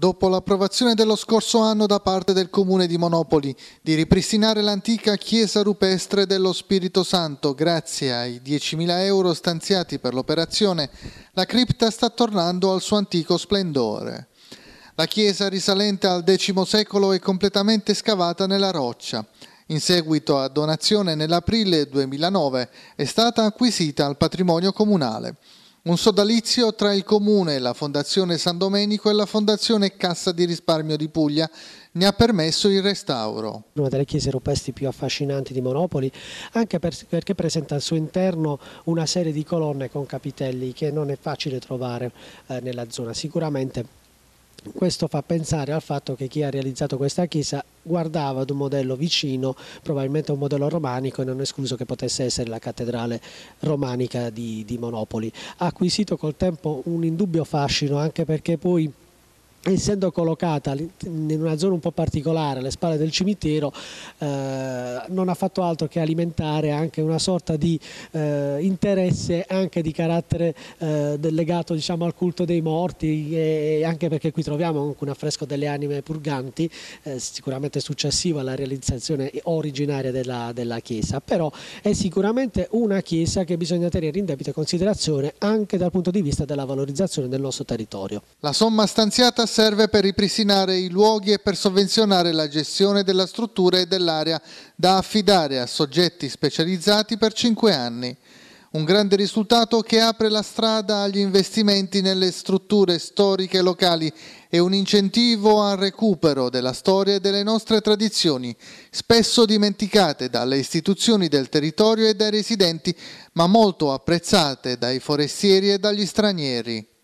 dopo l'approvazione dello scorso anno da parte del Comune di Monopoli di ripristinare l'antica chiesa rupestre dello Spirito Santo grazie ai 10.000 euro stanziati per l'operazione, la cripta sta tornando al suo antico splendore. La chiesa risalente al X secolo è completamente scavata nella roccia. In seguito a donazione nell'aprile 2009 è stata acquisita al patrimonio comunale un sodalizio tra il Comune, la Fondazione San Domenico e la Fondazione Cassa di Risparmio di Puglia ne ha permesso il restauro. Una delle chiese rupestri più affascinanti di Monopoli, anche perché presenta al suo interno una serie di colonne con capitelli che non è facile trovare eh, nella zona. Sicuramente questo fa pensare al fatto che chi ha realizzato questa chiesa guardava ad un modello vicino, probabilmente un modello romanico e non è escluso che potesse essere la cattedrale romanica di, di Monopoli. Ha acquisito col tempo un indubbio fascino anche perché poi essendo collocata in una zona un po' particolare alle spalle del cimitero eh, non ha fatto altro che alimentare anche una sorta di eh, interesse anche di carattere eh, legato diciamo, al culto dei morti e, anche perché qui troviamo anche un affresco delle anime purganti eh, sicuramente successivo alla realizzazione originaria della, della, chiesa però è sicuramente una chiesa che bisogna tenere in debita considerazione anche dal punto di vista della valorizzazione del nostro territorio. La somma stanziata serve per ripristinare i luoghi e per sovvenzionare la gestione della struttura e dell'area da affidare a soggetti specializzati per cinque anni. Un grande risultato che apre la strada agli investimenti nelle strutture storiche locali e un incentivo al recupero della storia e delle nostre tradizioni, spesso dimenticate dalle istituzioni del territorio e dai residenti, ma molto apprezzate dai forestieri e dagli stranieri.